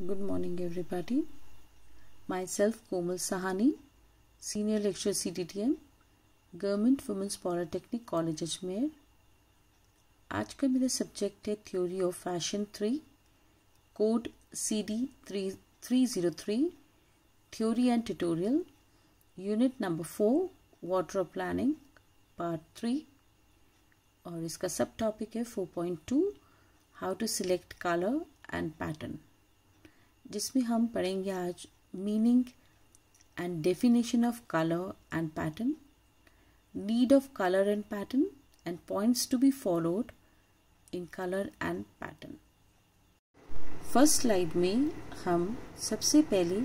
Good morning myself Komal Sahani senior lecture C Senior T M government women's Polytechnic college Ajmer आज का मेरा subject है theory of fashion three code C D three three zero three theory and tutorial unit number four water planning part three और इसका सब topic है four point two how to select colour and pattern जिसमें हम पढ़ेंगे आज meaning and definition of colour and pattern need of colour and pattern and points to be followed in colour and pattern first slide में हम सबसे पहले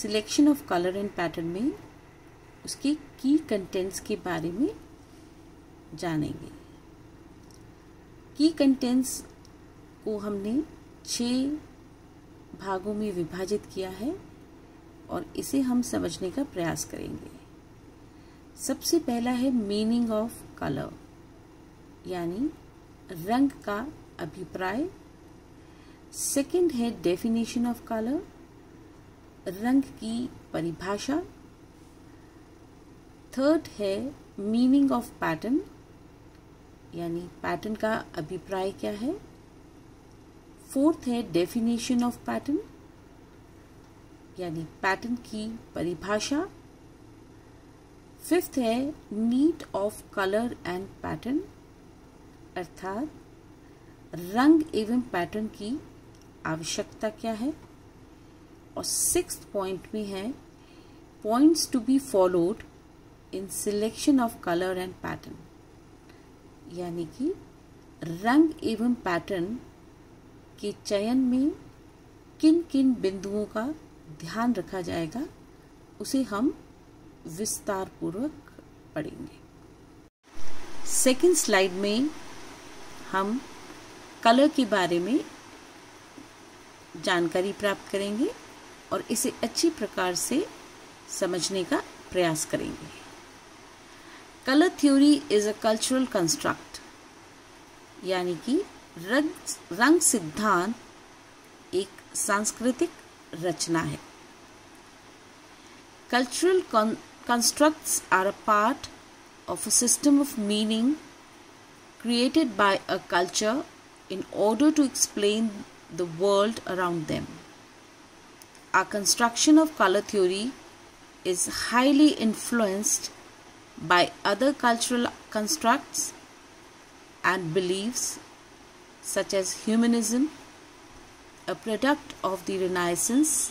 selection of colour and pattern में उसके की कंटेंट्स के बारे में जानेंगे की कंटेंट्स को हमने छः भागों में विभाजित किया है और इसे हम समझने का प्रयास करेंगे सबसे पहला है मीनिंग ऑफ कलर यानी रंग का अभिप्राय सेकंड है डेफिनेशन ऑफ कलर रंग की परिभाषा थर्ड है मीनिंग ऑफ पैटर्न यानी पैटर्न का अभिप्राय क्या है फोर्थ है डेफिनेशन ऑफ पैटर्न यानी पैटर्न की परिभाषा फिफ्थ है need of colour and pattern अर्थात रंग एवं पैटर्न की आवश्यकता क्या है और सिक्स पॉइंट में है points to be followed in selection of colour and pattern यानी कि रंग एवं पैटर्न के चयन में किन किन बिंदुओं का ध्यान रखा जाएगा उसे हम विस्तार पूर्वक पढ़ेंगे सेकंड स्लाइड में हम कलर के बारे में जानकारी प्राप्त करेंगे और इसे अच्छी प्रकार से समझने का प्रयास करेंगे colour theory is a cultural construct यानी कि रंग रंग सिद्धांत एक सांस्कृतिक रचना है cultural constructs are a part of a system of meaning created by a culture in order to explain the world around them a construction of colour theory is highly influenced by other cultural constructs and beliefs such as humanism, a product of the Renaissance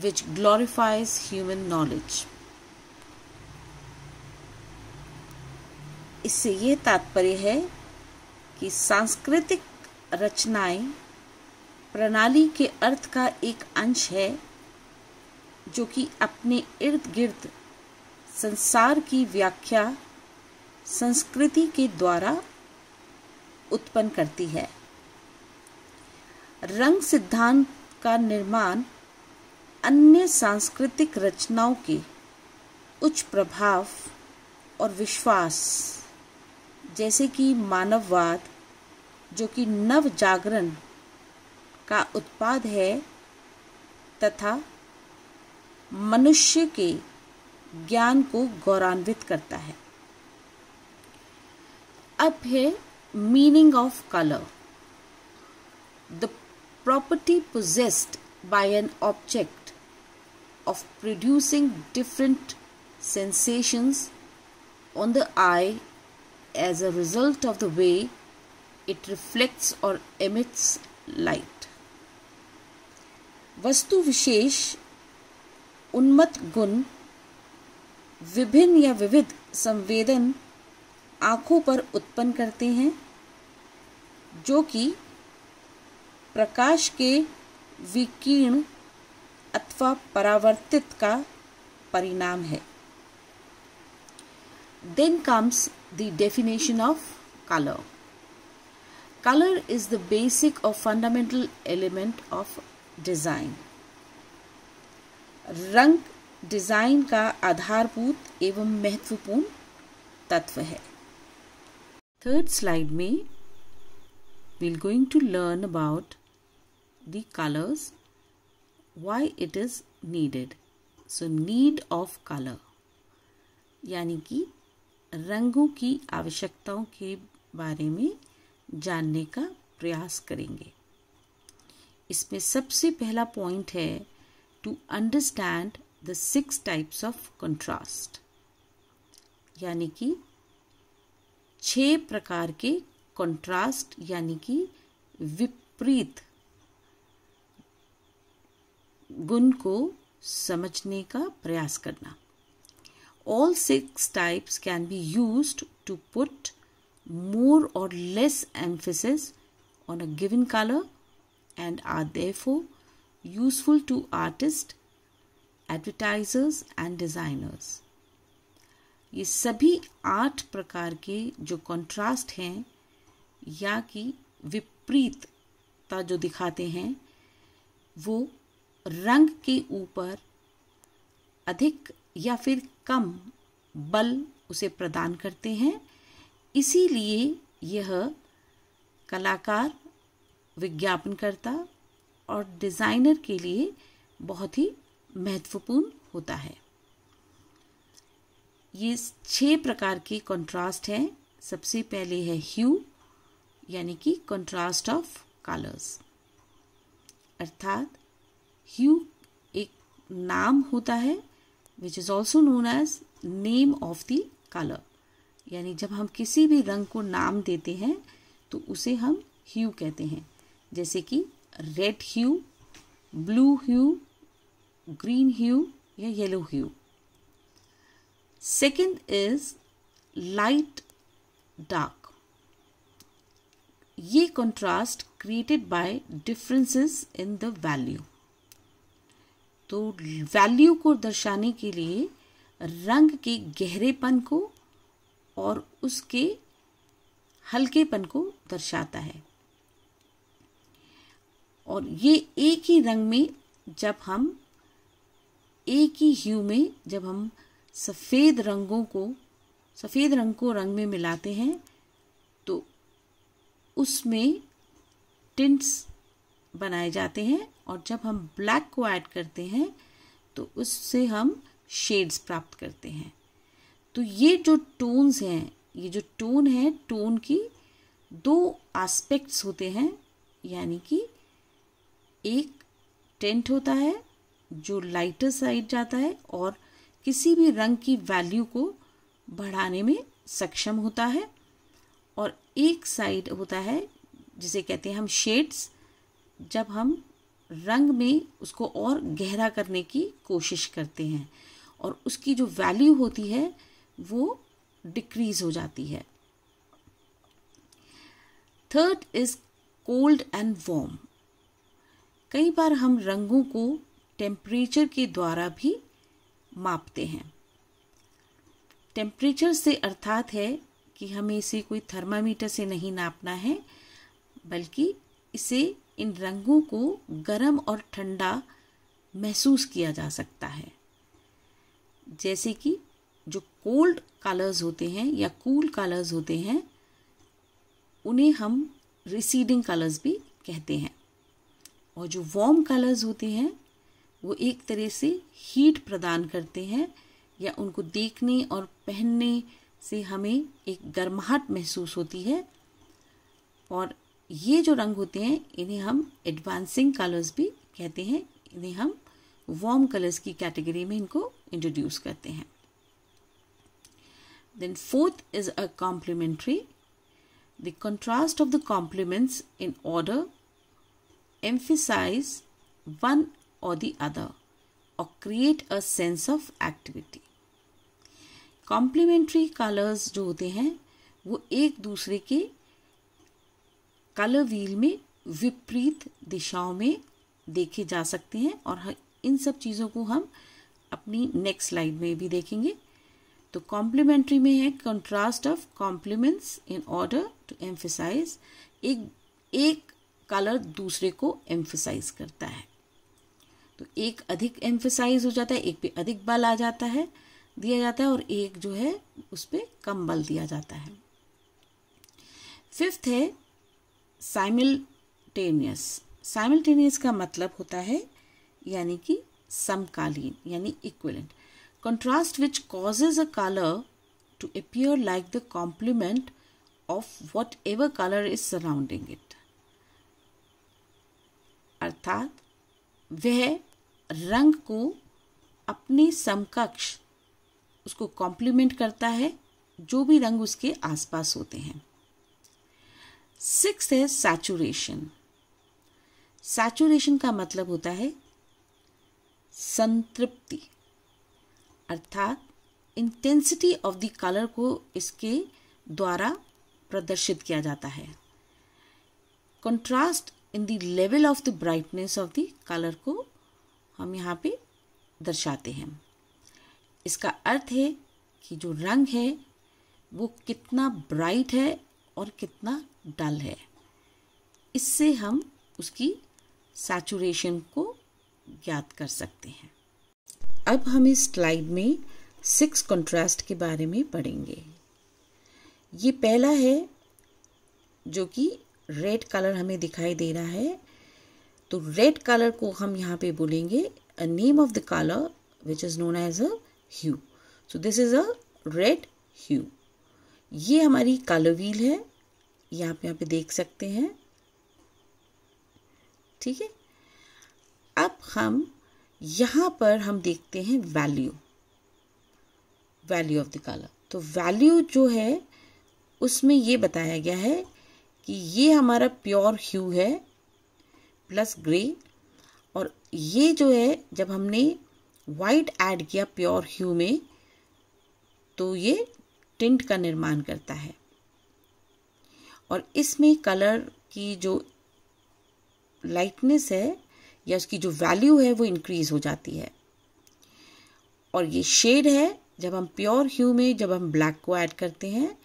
which glorifies human knowledge. इससे ये तात्पर्य है कि सांस्कृतिक रचनाएं प्रणाली के अर्थ का एक अंश है जो कि अपने इर्द गिर्द संसार की व्याख्या संस्कृति के द्वारा उत्पन्न करती है रंग सिद्धांत का निर्माण अन्य सांस्कृतिक रचनाओं के उच्च प्रभाव और विश्वास जैसे कि मानववाद जो कि नव जागरण का उत्पाद है तथा मनुष्य के ज्ञान को गौरवान्वित करता है अब है meaning of color the property possessed by an object of producing different sensations on the eye as a result of the way it reflects or emits light. वस्तु विशेष unmat गुण विभिन्न या विविध संवेदन आँखों पर उत्पन्न करते हैं जो कि प्रकाश के विकीर्ण अथवा परावर्तित का परिणाम है then comes the definition of colour colour is the basic और फंडामेंटल एलिमेंट ऑफ डिजाइन रंग डिजाइन का आधारभूत एवं महत्वपूर्ण तत्व है थर्ड स्लाइड में we're going to learn about the colors, why it is needed so need of color यानी कि रंगों की आवश्यकताओं के बारे में जानने का प्रयास करेंगे इसमें सबसे पहला पॉइंट है to understand the six types of contrast यानी कि छह प्रकार के कंट्रास्ट यानी कि विपरीत गुण को समझने का प्रयास करना all six types can be use to put more or less emphasis on a given colour and are therefore useful to artist advertisers and designers ये सभी आठ प्रकार के जो कंट्रास्ट हैं या कि विपरीतता जो दिखाते हैं वो रंग के ऊपर अधिक या फिर कम बल उसे प्रदान करते हैं इसीलिए यह कलाकार विज्ञापनकर्ता और डिज़ाइनर के लिए बहुत ही महत्वपूर्ण होता है ये छः प्रकार के कंट्रास्ट हैं सबसे पहले है ह्यू यानी कि कंट्रास्ट ऑफ कलर्स अर्थात ह्यू एक नाम होता है which is also known as name of the colour यानी जब हम किसी भी रंग को नाम देते हैं तो उसे हम ह्यू कहते हैं जैसे कि red hue blue hue green hue या yellow hue Second is light dark. Ye contrast created by differences in the value. तो वैल्यू को दर्शाने के लिए रंग के गहरेपन को और उसके हल्केपन को दर्शाता है और ये एक ही रंग में जब हम एक ही ह्यू में जब हम सफ़ेद रंगों को सफ़ेद रंग को रंग में मिलाते हैं तो उसमें टिंट्स बनाए जाते हैं और जब हम ब्लैक को ऐड करते हैं तो उससे हम शेड्स प्राप्त करते हैं तो ये जो टोन्स हैं ये जो टोन है टोन की दो एस्पेक्ट्स होते हैं यानी कि एक टेंट होता है जो लाइटर साइड जाता है और किसी भी रंग की वैल्यू को बढ़ाने में सक्षम होता है और एक साइड होता है जिसे कहते हैं हम शेड्स जब हम रंग में उसको और गहरा करने की कोशिश करते हैं और उसकी जो वैल्यू होती है वो डिक्रीज हो जाती है third is cold and warm कई बार हम रंगों को टेम्परेचर के द्वारा भी मापते हैं टेम्परेचर से अर्थात है कि हमें इसे कोई थर्मामीटर से नहीं नापना है बल्कि इसे इन रंगों को गर्म और ठंडा महसूस किया जा सकता है जैसे कि जो कोल्ड कलर्स होते हैं या कूल cool कलर्स होते हैं उन्हें हम रिसीडिंग कलर्स भी कहते हैं और जो वार्म कलर्स होते हैं वो एक तरह से हीट प्रदान करते हैं या उनको देखने और पहनने से हमें एक गर्माहट महसूस होती है और ये जो रंग होते हैं इन्हें हम एडवांसिंग कलर्स भी कहते हैं इन्हें हम वार्म कलर्स की कैटेगरी में इनको इंट्रोड्यूस करते हैं then fourth is a complementary the contrast of the complements in order emphasise one or the other or create a sense of activity. Complementary colours जो होते हैं वो एक दूसरे के कलर व्हील में विपरीत दिशाओं में देखे जा सकते हैं और इन सब चीज़ों को हम अपनी नेक्स्ट स्लाइड में भी देखेंगे तो कॉम्प्लीमेंट्री में है contrast of complements in order to emphasise एक एक कलर दूसरे को एम्फिसाइज करता है तो एक अधिक एम्फिसाइज हो जाता है एक पे अधिक बल आ जाता है दिया जाता है और एक जो है उस पर कम बल दिया जाता है फिफ्थ है साइमिलटेनियस साइमिलटेनियस का मतलब होता है यानी कि समकालीन यानी equivalent which causes a colour to appear like the complement of whatever colour is surrounding it अर्थात वह रंग को अपने समकक्ष उसको कॉम्प्लीमेंट करता है जो भी रंग उसके आसपास होते हैं सिक्स है सैचुरेशन सैचुरेशन का मतलब होता है संतृप्ति अर्थात इंटेंसिटी ऑफ द कलर को इसके द्वारा प्रदर्शित किया जाता है contrast in the level of the brightness of the colour को हम यहाँ पे दर्शाते हैं इसका अर्थ है कि जो रंग है वो कितना ब्राइट है और कितना डल है इससे हम उसकी सैचुरेशन को ज्ञात कर सकते हैं अब हम इस स्लाइड में सिक्स कंट्रास्ट के बारे में पढ़ेंगे ये पहला है जो कि रेड कलर हमें दिखाई दे रहा है तो रेड कलर को हम यहाँ पे बोलेंगे a name of the colour which is known as a hue so this is a red hue ये हमारी कलर व्हील है यहाँ पे यहाँ पे देख सकते हैं ठीक है अब हम यहाँ पर हम देखते हैं value value of the colour तो वैल्यू जो है उसमें ये बताया गया है कि ये हमारा प्योर ह्यू है प्लस ग्रे और ये जो है जब हमने वाइट ऐड किया प्योर ह्यू में तो ये टिंट का निर्माण करता है और इसमें कलर की जो लाइटनेस है या उसकी जो वैल्यू है वो इंक्रीज़ हो जाती है और ये शेड है जब हम प्योर ह्यू में जब हम ब्लैक को ऐड करते हैं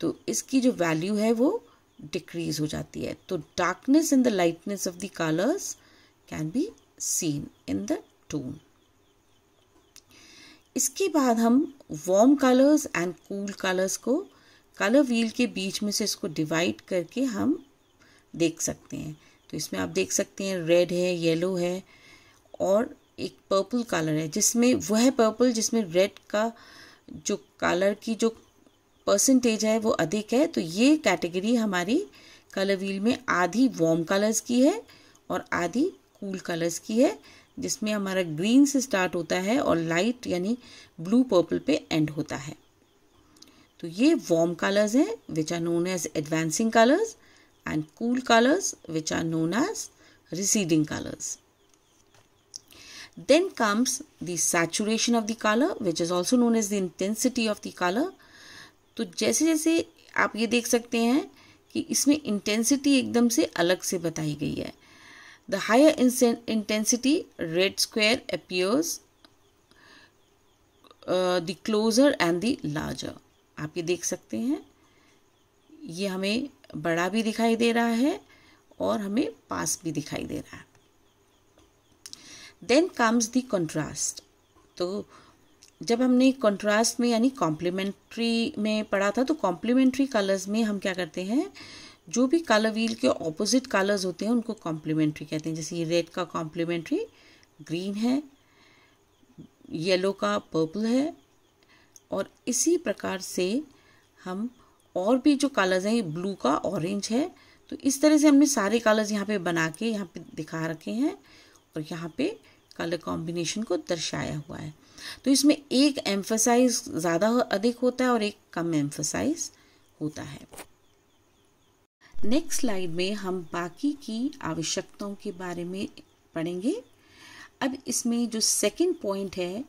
तो इसकी जो वैल्यू है वो डिक्रीज हो जाती है तो darkness in the lightness of the colours can be seen in the tone इसके बाद हम warm colours and cool colours को कलर व्हील के बीच में से इसको डिवाइड करके हम देख सकते हैं तो इसमें आप देख सकते हैं रेड है येलो है और एक पर्पल कलर है जिसमें वह पर्पल जिसमें रेड का जो कलर की जो परसेंटेज है वो अधिक है तो ये कैटेगरी हमारी कलर व्हील में आधी वॉर्म कलर्स की है और आधी कूल कलर्स की है जिसमें हमारा ग्रीन से स्टार्ट होता है और लाइट यानी ब्लू पर्पल पे एंड होता है तो ये वार्म कलर्स हैं which are known as advancing colours and cool colours which are known as receding colours then comes the saturation of the colour which is also known as the intensity of the colour तो जैसे जैसे आप ये देख सकते हैं कि इसमें इंटेंसिटी एकदम से अलग से बताई गई है the higher intensity red square appears the closer and the larger आप ये देख सकते हैं ये हमें बड़ा भी दिखाई दे रहा है और हमें पास भी दिखाई दे रहा है देन कम्स द कंट्रास्ट तो जब हमने कंट्रास्ट में यानी कॉम्प्लीमेंट्री में पढ़ा था तो कॉम्प्लीमेंट्री कलर्स में हम क्या करते हैं जो भी कलर व्हील के ऑपोजिट कलर्स होते हैं उनको कॉम्प्लीमेंट्री कहते हैं जैसे ये रेड का कॉम्प्लीमेंट्री ग्रीन है येलो का पर्पल है और इसी प्रकार से हम और भी जो कलर्स हैं ब्लू का ऑरेंज है तो इस तरह से हमने सारे कलर्स यहाँ पे बना के यहाँ पे दिखा रखे हैं और यहाँ पे कलर कॉम्बिनेशन को दर्शाया हुआ है तो इसमें एक एम्फोसाइज ज़्यादा अधिक होता है और एक कम एम्फोसाइज होता है नेक्स्ट स्लाइड में हम बाकी की आवश्यकताओं के बारे में पढ़ेंगे अब इसमें जो सेकंड पॉइंट है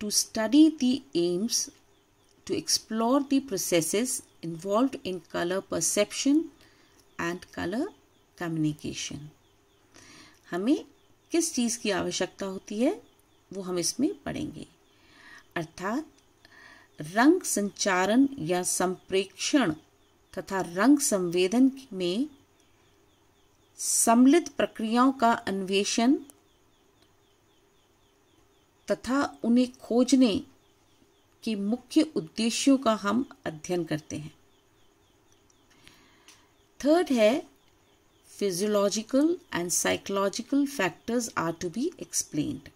to study the aims to explore the processes involve in colour perception and colour communication हमें किस चीज़ की आवश्यकता होती है वो हम इसमें पढ़ेंगे अर्थात रंग संचारण या संप्रेक्षण तथा रंग संवेदन में सम्मिलित प्रक्रियाओं का अन्वेषण तथा उन्हें खोजने के मुख्य उद्देश्यों का हम अध्ययन करते हैं थर्ड है physiological and psychological factors are to be explained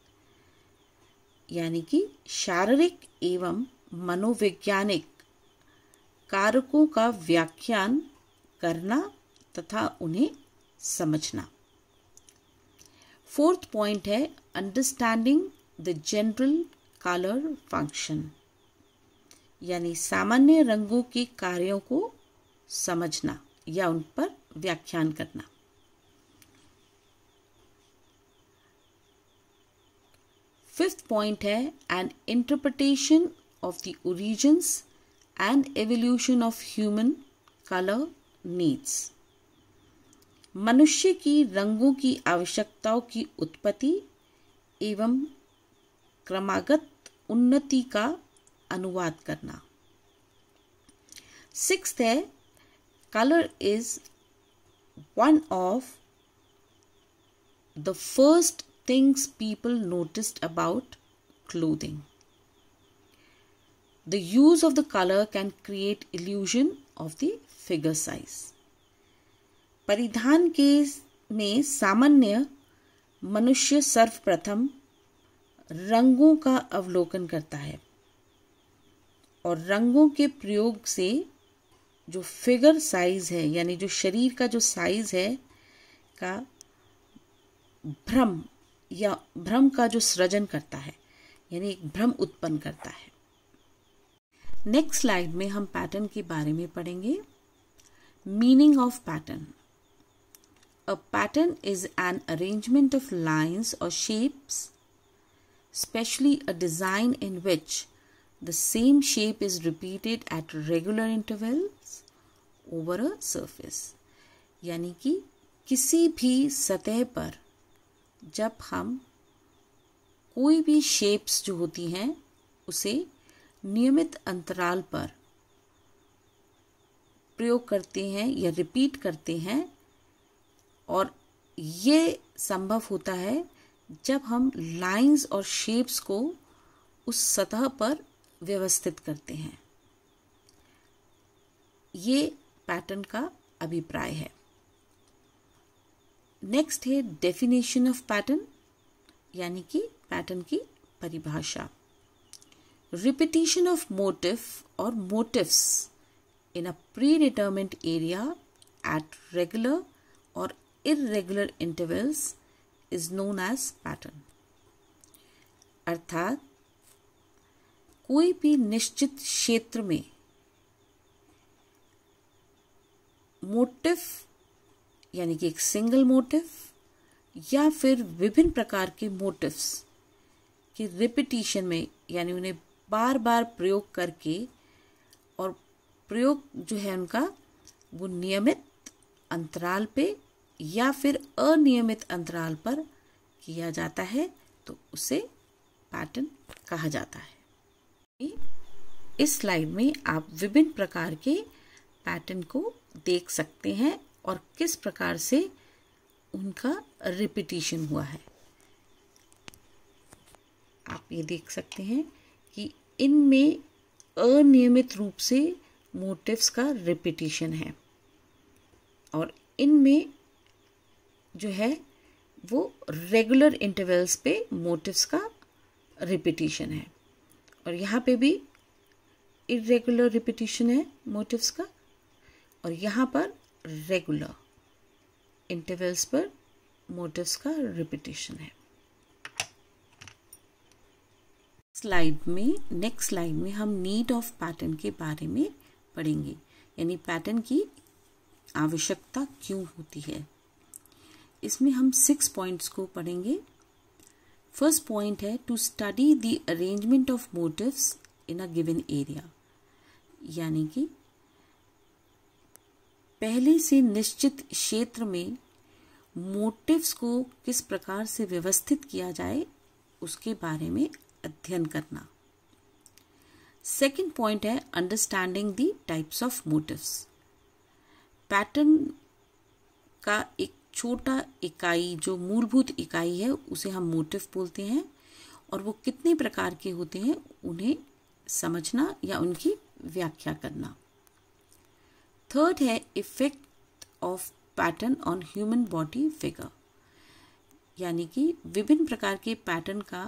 यानी कि शारीरिक एवं मनोवैज्ञानिक कारकों का व्याख्यान करना तथा उन्हें समझना फोर्थ पॉइंट है understanding the general colour function यानी सामान्य रंगों के कार्यों को समझना या उन पर व्याख्यान करना फिफ्थ पॉइंट है an interpretation of the origins and evolution of human colour needs मनुष्य की रंगों की आवश्यकताओं की उत्पत्ति एवं क्रमागत उन्नति का अनुवाद करना सिक्स है colour is one of the first things people noticed about clothing. The use of the color can create illusion of the figure size. परिधान के में सामान्य मनुष्य सर्वप्रथम रंगों का अवलोकन करता है और रंगों के प्रयोग से जो फिगर साइज है यानी जो शरीर का जो साइज है का भ्रम या भ्रम का जो सृजन करता है यानी एक भ्रम उत्पन्न करता है नेक्स्ट स्लाइड में हम पैटर्न के बारे में पढ़ेंगे meaning of pattern a pattern is an arrangement of lines or shapes especially a design in which the same shape is repeated at regular intervals over a surface यानी कि किसी भी सतह पर जब हम कोई भी शेप्स जो होती हैं उसे नियमित अंतराल पर प्रयोग करते हैं या रिपीट करते हैं और ये संभव होता है जब हम लाइंस और शेप्स को उस सतह पर व्यवस्थित करते हैं ये पैटर्न का अभिप्राय है नेक्स्ट है डेफिनेशन ऑफ पैटर्न यानी कि पैटर्न की परिभाषा repetition of motif or motifs in a predetermined area at regular or irregular intervals is known as pattern अर्थात कोई भी निश्चित क्षेत्र में मोटिव यानी कि एक सिंगल मोटिव या फिर विभिन्न प्रकार के मोटिव्स की रिपीटिशन में यानी उन्हें बार बार प्रयोग करके और प्रयोग जो है उनका वो नियमित अंतराल पे या फिर अनियमित अंतराल पर किया जाता है तो उसे पैटर्न कहा जाता है इस स्लाइड में आप विभिन्न प्रकार के पैटर्न को देख सकते हैं और किस प्रकार से उनका रिपीटिशन हुआ है आप ये देख सकते हैं कि इनमें अनियमित रूप से मोटिव्स का रिपीटिशन है और इनमें जो है वो रेगुलर इंटरवल्स पे मोटिव्स का रिपीटिशन है और यहाँ पे भी इरेगुलर रिपीटिशन है मोटिव्स का और यहाँ पर रेगुलर इंटरवल्स पर मोटर्स का रिपीटेशन है स्लाइड में नेक्स्ट स्लाइड में हम नीड ऑफ पैटर्न के बारे में पढ़ेंगे यानी पैटर्न की आवश्यकता क्यों होती है इसमें हम सिक्स पॉइंट्स को पढ़ेंगे फर्स्ट पॉइंट है to study the arrangement of motifs in a given area यानी कि पहले से निश्चित क्षेत्र में मोटिव्स को किस प्रकार से व्यवस्थित किया जाए उसके बारे में अध्ययन करना सेकंड पॉइंट है understanding the types of motifs pattern का एक छोटा इकाई जो मूलभूत इकाई है उसे हम मोटिव बोलते हैं और वो कितने प्रकार के होते हैं उन्हें समझना या उनकी व्याख्या करना थर्ड है effect of pattern on human body figure यानी कि विभिन्न प्रकार के पैटर्न का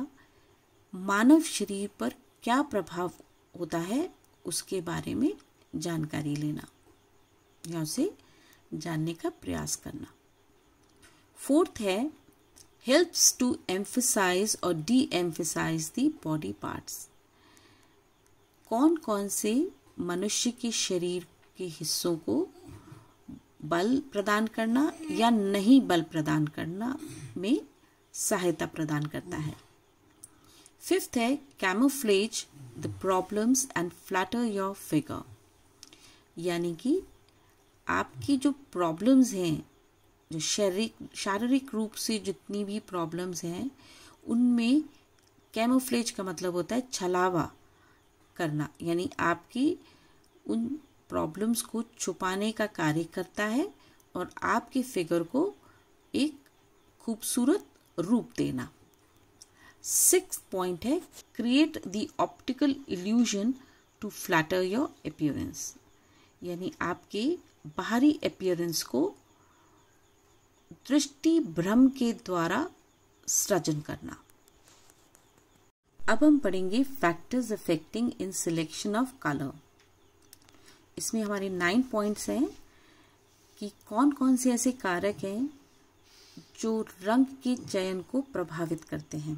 मानव शरीर पर क्या प्रभाव होता है उसके बारे में जानकारी लेना या उसे जानने का प्रयास करना फोर्थ है हेल्प्स टू एम्फिसाइज और de emphasise the body parts कौन कौन से मनुष्य के शरीर के हिस्सों को बल प्रदान करना या नहीं बल प्रदान करना में सहायता प्रदान करता है फिफ्थ है camouflage the problems and flatter your figure यानी कि आपकी जो प्रॉब्लम्स हैं जो शारीरिक शारीरिक रूप से जितनी भी प्रॉब्लम्स हैं उनमें कैमोफ्लेज का मतलब होता है छलावा करना यानी आपकी उन प्रॉब्लम्स को छुपाने का कार्य करता है और आपके फिगर को एक खूबसूरत रूप देना सिक्स पॉइंट है create the optical illusion to flatter your appearance यानी आपके बाहरी अपियरेंस को दृष्टि भ्रम के द्वारा सृजन करना अब हम पढ़ेंगे factors affecting in selection of colour इसमें हमारे नाइन पॉइंट्स हैं कि कौन कौन से ऐसे कारक हैं जो रंग के चयन को प्रभावित करते हैं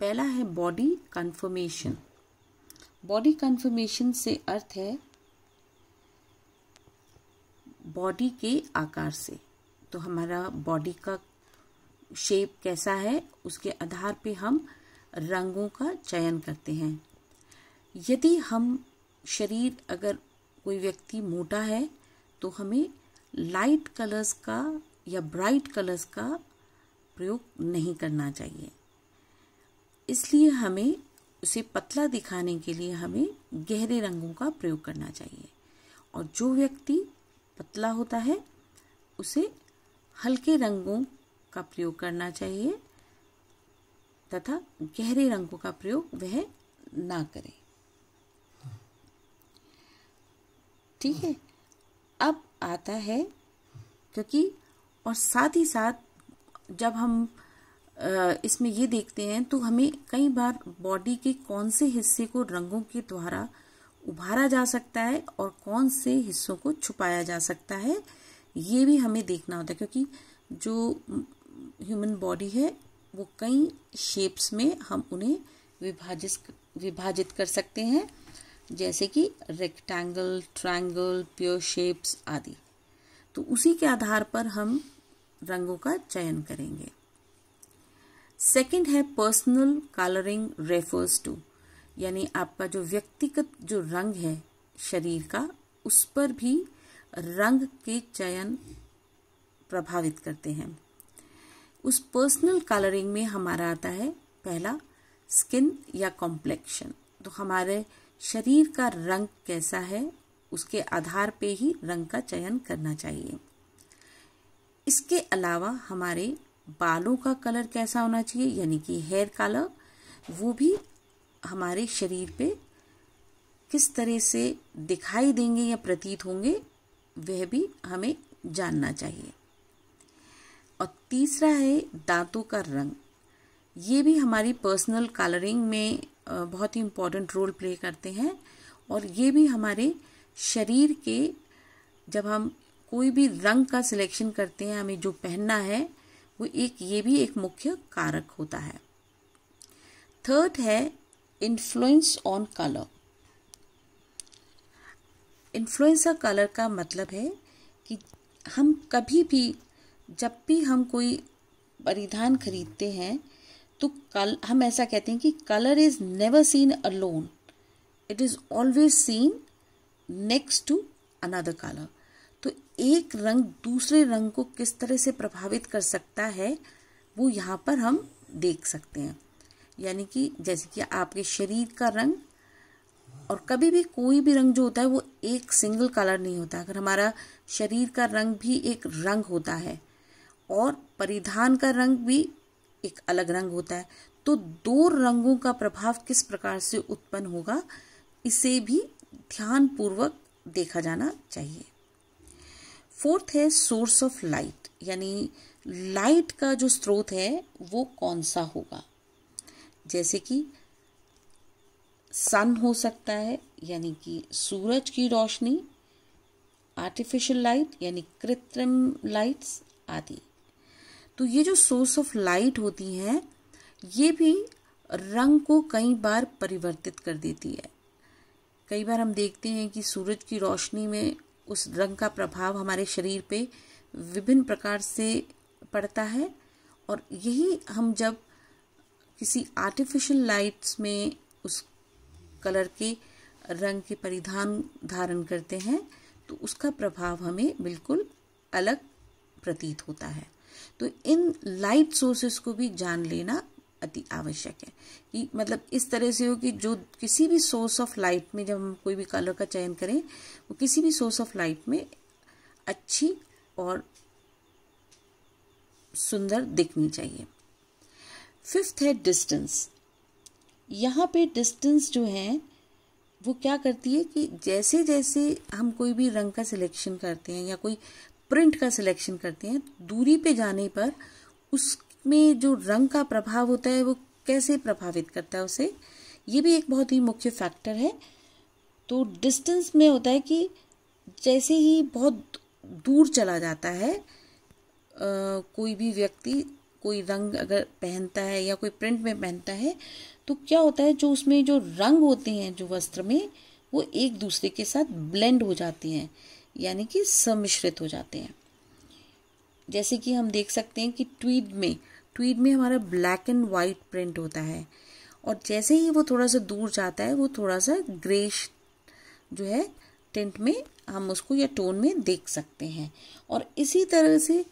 पहला है बॉडी कन्फर्मेशन बॉडी कन्फर्मेशन से अर्थ है बॉडी के आकार से तो हमारा बॉडी का शेप कैसा है उसके आधार पे हम रंगों का चयन करते हैं यदि हम शरीर अगर कोई व्यक्ति मोटा है तो हमें लाइट कलर्स का या ब्राइट कलर्स का प्रयोग नहीं करना चाहिए इसलिए हमें उसे पतला दिखाने के लिए हमें गहरे रंगों का प्रयोग करना चाहिए और जो व्यक्ति पतला होता है उसे हल्के रंगों का प्रयोग करना चाहिए तथा गहरे रंगों का प्रयोग वह ना करें ठीक है अब आता है क्योंकि और साथ ही साथ जब हम इसमें ये देखते हैं तो हमें कई बार बॉडी के कौन से हिस्से को रंगों के द्वारा उभारा जा सकता है और कौन से हिस्सों को छुपाया जा सकता है ये भी हमें देखना होता है क्योंकि जो ह्यूमन बॉडी है वो कई शेप्स में हम उन्हें विभाजित विभाजित कर सकते हैं जैसे कि रेक्टेंगल ट्रायंगल प्योर शेप्स आदि तो उसी के आधार पर हम रंगों का चयन करेंगे सेकंड है पर्सनल कलरिंग रेफर्स टू यानी आपका जो व्यक्तिगत जो रंग है शरीर का उस पर भी रंग के चयन प्रभावित करते हैं उस पर्सनल कलरिंग में हमारा आता है पहला स्किन या कॉम्प्लेक्शन तो हमारे शरीर का रंग कैसा है उसके आधार पे ही रंग का चयन करना चाहिए इसके अलावा हमारे बालों का कलर कैसा होना चाहिए यानी कि हेयर कलर वो भी हमारे शरीर पे किस तरह से दिखाई देंगे या प्रतीत होंगे वह भी हमें जानना चाहिए और तीसरा है दांतों का रंग ये भी हमारी पर्सनल कलरिंग में बहुत ही इम्पॉर्टेंट रोल प्ले करते हैं और ये भी हमारे शरीर के जब हम कोई भी रंग का सिलेक्शन करते हैं हमें जो पहनना है वो एक ये भी एक मुख्य कारक होता है थर्ड है influence on colour influence of colour का मतलब है कि हम कभी भी जब भी हम कोई परिधान खरीदते हैं तो कल हम ऐसा कहते हैं कि colour is never seen alone it is always seen next to another colour तो एक रंग दूसरे रंग को किस तरह से प्रभावित कर सकता है वो यहाँ पर हम देख सकते हैं यानी कि जैसे कि आपके शरीर का रंग और कभी भी कोई भी रंग जो होता है वो एक सिंगल कलर नहीं होता अगर हमारा शरीर का रंग भी एक रंग होता है और परिधान का रंग भी एक अलग रंग होता है तो दो रंगों का प्रभाव किस प्रकार से उत्पन्न होगा इसे भी ध्यान पूर्वक देखा जाना चाहिए फोर्थ है सोर्स ऑफ लाइट यानी लाइट का जो स्रोत है वो कौन सा होगा जैसे कि सन हो सकता है यानी कि सूरज की रोशनी आर्टिफिशियल लाइट यानी कृत्रिम लाइट्स आदि तो ये जो सोर्स ऑफ लाइट होती हैं ये भी रंग को कई बार परिवर्तित कर देती है कई बार हम देखते हैं कि सूरज की रोशनी में उस रंग का प्रभाव हमारे शरीर पे विभिन्न प्रकार से पड़ता है और यही हम जब किसी आर्टिफिशियल लाइट्स में उस कलर के रंग के परिधान धारण करते हैं तो उसका प्रभाव हमें बिल्कुल अलग प्रतीत होता है तो इन लाइट सोर्सेस को भी जान लेना अति आवश्यक है कि मतलब इस तरह से हो कि जो किसी भी सोर्स ऑफ लाइट में जब हम कोई भी कलर का चयन करें वो किसी भी सोर्स ऑफ लाइट में अच्छी और सुंदर दिखनी चाहिए फिफ्थ है डिस्टेंस यहाँ पे डिस्टेंस जो है वो क्या करती है कि जैसे जैसे हम कोई भी रंग का सिलेक्शन करते हैं या कोई प्रिंट का सिलेक्शन करते हैं दूरी पे जाने पर उसमें जो रंग का प्रभाव होता है वो कैसे प्रभावित करता है उसे ये भी एक बहुत ही मुख्य फैक्टर है तो डिस्टेंस में होता है कि जैसे ही बहुत दूर चला जाता है आ, कोई भी व्यक्ति कोई रंग अगर पहनता है या कोई प्रिंट में पहनता है तो क्या होता है जो उसमें जो रंग होते हैं जो वस्त्र में वो एक दूसरे के साथ ब्लेंड हो जाते हैं यानी कि सम्मिश्रित हो जाते हैं जैसे कि हम देख सकते हैं कि ट्वीड में ट्वीड में हमारा ब्लैक एंड वाइट प्रिंट होता है और जैसे ही वो थोड़ा सा दूर जाता है वो थोड़ा सा ग्रेश जो है टेंट में हम उसको या टोन में देख सकते हैं और इसी तरह से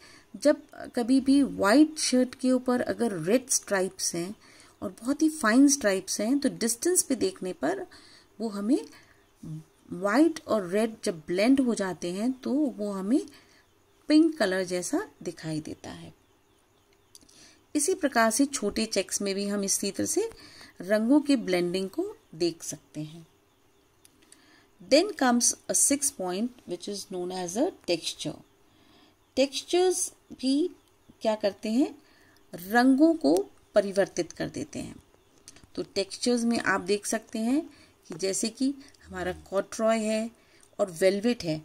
जब कभी भी वाइट शर्ट के ऊपर अगर रेड स्ट्राइप्स हैं और बहुत ही फाइन स्ट्राइप्स हैं तो डिस्टेंस पे देखने पर वो हमें व्हाइट और रेड जब ब्लेंड हो जाते हैं तो वो हमें पिंक कलर जैसा दिखाई देता है इसी प्रकार से छोटे चेक्स में भी हम इसी तरह से रंगों की ब्लेंडिंग को देख सकते हैं then comes a six point which is known as a texture textures भी क्या करते हैं रंगों को परिवर्तित कर देते हैं तो टेक्स्चर्स में आप देख सकते हैं कि जैसे कि हमारा कॉट्रॉय है और वेलवेट है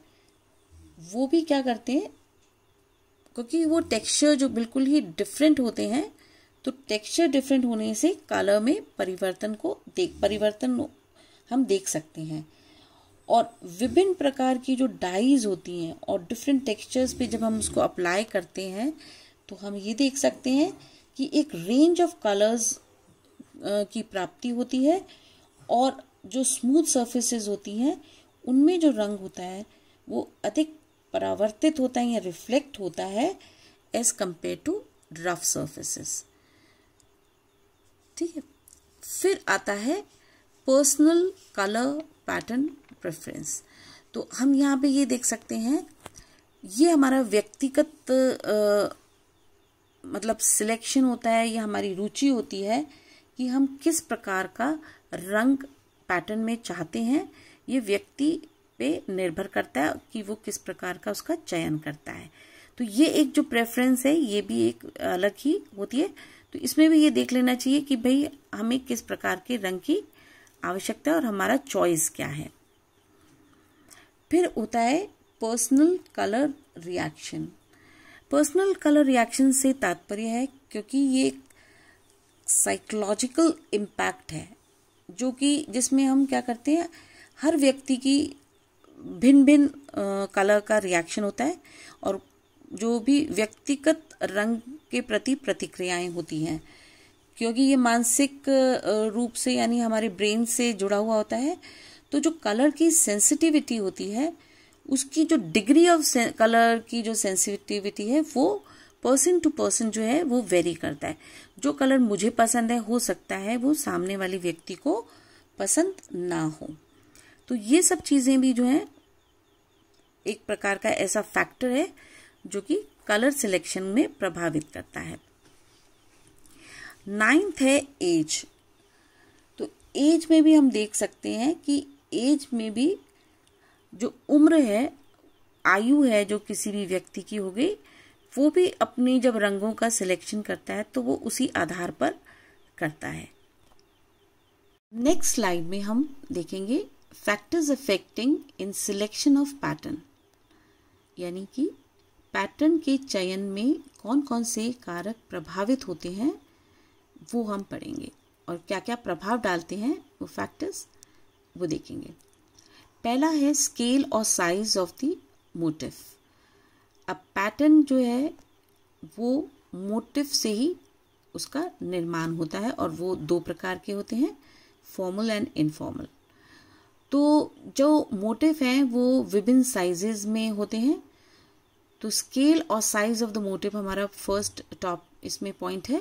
वो भी क्या करते हैं क्योंकि वो टेक्सचर जो बिल्कुल ही डिफरेंट होते हैं तो टेक्सचर डिफरेंट होने से कलर में परिवर्तन को देख परिवर्तन हम देख सकते हैं और विभिन्न प्रकार की जो डाइज होती हैं और डिफरेंट टेक्सचर्स पे जब हम उसको अप्लाई करते हैं तो हम ये देख सकते हैं कि एक रेंज ऑफ कलर्स की प्राप्ति होती है और जो स्मूथ सर्फेसेस होती हैं उनमें जो रंग होता है वो अधिक परावर्तित होता है या रिफ्लेक्ट होता है as compare to rough surfaces ठीक है फिर आता है पर्सनल कलर पैटर्न प्रेफरेंस तो हम यहाँ पे ये देख सकते हैं ये हमारा व्यक्तिगत मतलब सिलेक्शन होता है या हमारी रुचि होती है कि हम किस प्रकार का रंग पैटर्न में चाहते हैं ये व्यक्ति पे निर्भर करता है कि वो किस प्रकार का उसका चयन करता है तो ये एक जो प्रेफरेंस है ये भी एक अलग ही होती है तो इसमें भी ये देख लेना चाहिए कि भाई हमें किस प्रकार के रंग की आवश्यकता है और हमारा चॉइस क्या है फिर होता है personal colour reaction personal colour reaction से तात्पर्य है क्योंकि ये एक साइकोलॉजिकल इम्पैक्ट है जो कि जिसमें हम क्या करते हैं हर व्यक्ति की भिन्न भिन्न कलर का रिएक्शन होता है और जो भी व्यक्तिगत रंग के प्रति प्रतिक्रियाएं होती हैं क्योंकि ये मानसिक रूप से यानी हमारे ब्रेन से जुड़ा हुआ होता है तो जो कलर की सेंसिटिविटी होती है उसकी जो डिग्री ऑफ कलर की जो सेंसिटिविटी है वो पर्सन टू पर्सन जो है वो वेरी करता है जो कलर मुझे पसंद है हो सकता है वो सामने वाले व्यक्ति को पसंद ना हो तो ये सब चीज़ें भी जो है एक प्रकार का ऐसा फैक्टर है जो कि कलर सिलेक्शन में प्रभावित करता है नाइन्थ है एज तो एज में भी हम देख सकते हैं कि एज में भी जो उम्र है आयु है जो किसी भी व्यक्ति की हो गई वो भी अपनी जब रंगों का सिलेक्शन करता है तो वो उसी आधार पर करता है नेक्स्ट स्लाइड में हम देखेंगे factors affecting in selection of pattern यानी कि पैटर्न के चयन में कौन कौन से कारक प्रभावित होते हैं वो हम पढ़ेंगे और क्या क्या प्रभाव डालते हैं वो फैक्टर्स वो देखेंगे पहला है स्केल और साइज ऑफ द मोटिव अब पैटर्न जो है वो मोटिव से ही उसका निर्माण होता है और वो दो प्रकार के होते हैं फॉर्मल एंड इनफॉर्मल तो जो मोटिव हैं वो विभिन्न साइजेज में होते हैं तो स्केल और साइज ऑफ द मोटिव हमारा फर्स्ट टॉप इसमें पॉइंट है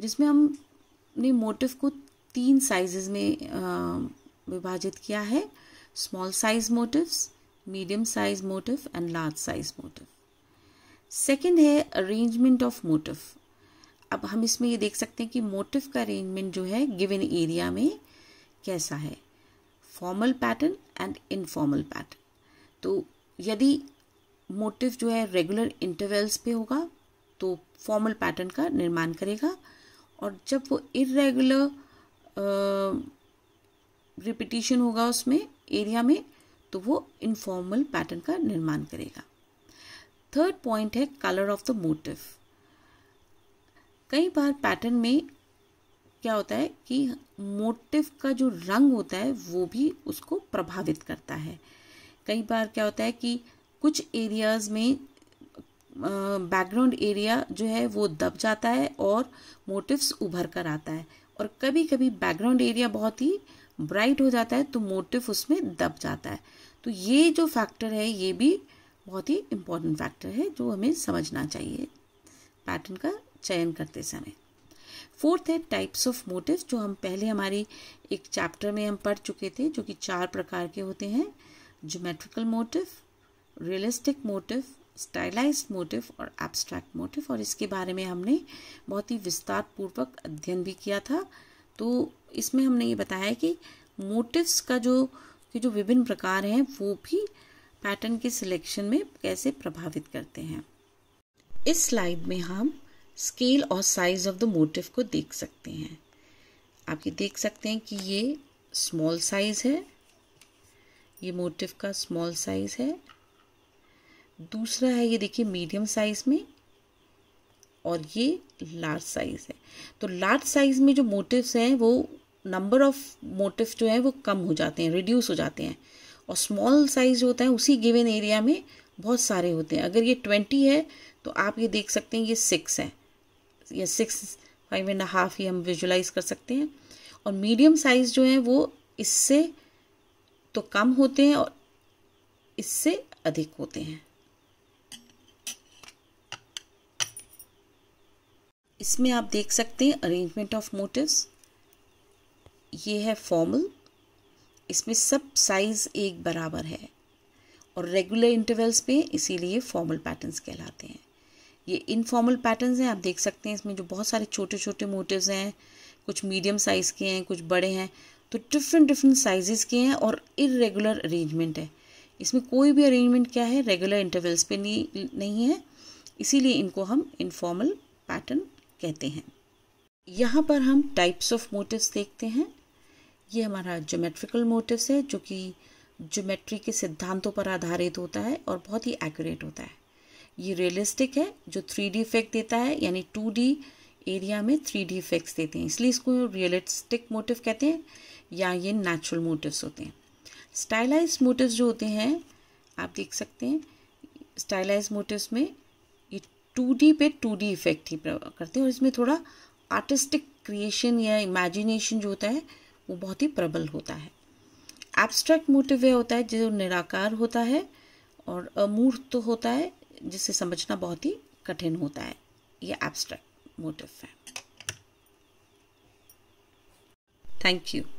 जिसमें हमने मोटिव को तीन साइजेज में विभाजित किया है small size motifs medium size motif and large size motif second है अरेंजमेंट ऑफ मोटिव अब हम इसमें ये देख सकते हैं कि मोटिव का अरेंजमेंट जो है गिवन एरिया में कैसा है formal pattern and informal pattern तो यदि मोटिव जो है रेगुलर इंटरवल्स पे होगा तो फॉर्मल पैटर्न का निर्माण करेगा और जब वो इरेगुलर रिपीटिशन होगा उसमें एरिया में तो वो इनफॉर्मल पैटर्न का निर्माण करेगा थर्ड पॉइंट है कलर ऑफ द मोटिव कई बार पैटर्न में क्या होता है कि मोटिव का जो रंग होता है वो भी उसको प्रभावित करता है कई बार क्या होता है कि कुछ एरियाज़ में बैकग्राउंड एरिया जो है वो दब जाता है और मोटिव्स उभर कर आता है और कभी कभी बैकग्राउंड एरिया बहुत ही ब्राइट हो जाता है तो मोटिव उसमें दब जाता है तो ये जो फैक्टर है ये भी बहुत ही इम्पोर्टेंट फैक्टर है जो हमें समझना चाहिए पैटर्न का चयन करते समय फोर्थ है टाइप्स ऑफ मोटिव जो हम पहले हमारी एक चैप्टर में हम पढ़ चुके थे जो कि चार प्रकार के होते हैं geometrical motif realistic motif stylise motif और एब्स्ट्रैक्ट मोटिव और इसके बारे में हमने बहुत ही विस्तार पूर्वक अध्ययन भी किया था तो इसमें हमने ये बताया कि मोटिव्स का जो कि जो विभिन्न प्रकार हैं वो भी पैटर्न के सिलेक्शन में कैसे प्रभावित करते हैं इस स्लाइड में हम स्केल और साइज ऑफ द मोटिव को देख सकते हैं आप ये देख सकते हैं कि ये स्मॉल साइज है ये मोटिव का स्मॉल साइज है दूसरा है ये देखिए मीडियम साइज में और ये लार्ज साइज है तो लार्ज साइज में जो मोटिव्स हैं वो नंबर ऑफ मोटिव जो है वो कम हो जाते हैं रिड्यूस हो जाते हैं और स्मॉल साइज़ होता है उसी गिवन एरिया में बहुत सारे होते हैं अगर ये ट्वेंटी है तो आप ये देख सकते हैं ये सिक्स है या सिक्स फाइव एंड हाफ ही हम विजुलाइज कर सकते हैं और मीडियम साइज़ जो है वो इससे तो कम होते हैं और इससे अधिक होते हैं इसमें आप देख सकते हैं अरेंजमेंट ऑफ मोटिव्स ये है फॉर्मल इसमें सब साइज़ एक बराबर है और रेगुलर इंटरवल्स पे इसीलिए फॉर्मल पैटर्न्स कहलाते हैं ये इनफॉर्मल पैटर्न्स हैं आप देख सकते हैं इसमें जो बहुत सारे छोटे छोटे मोटिव्स हैं कुछ मीडियम साइज़ के हैं कुछ बड़े हैं तो डिफरेंट डिफरेंट साइजेस के हैं और इरेगुलर अरेंजमेंट है इसमें कोई भी अरेंजमेंट क्या है रेगुलर इंटरवल्स पे नहीं नहीं है इसीलिए इनको हम इनफॉर्मल पैटर्न कहते हैं यहाँ पर हम टाइप्स ऑफ मोटिव्स देखते हैं ये हमारा ज्योमेट्रिकल मोटिवस है जो कि जोमेट्री के सिद्धांतों पर आधारित होता है और बहुत ही एक्यूरेट होता है ये रियलिस्टिक है जो थ्री डी इफेक्ट देता है यानी टू डी एरिया में थ्री डी इफेक्ट्स देते हैं इसलिए इसको रियलिस्टिक मोटिव कहते हैं या ये नेचुरल मोटिवस होते हैं स्टाइलाइज मोटिवस जो होते हैं आप देख सकते हैं स्टाइलाइज मोटिवस में ये टू डी पे टू डी इफेक्ट ही करते हैं और इसमें थोड़ा आर्टिस्टिक क्रिएशन या इमेजिनेशन जो होता है वो बहुत ही प्रबल होता है एब्स्ट्रैक्ट मोटिव वह होता है जो निराकार होता है और अमूर्त होता है जिसे समझना बहुत ही कठिन होता है ये एब्स्ट्रैक्ट मोटिव है थैंक यू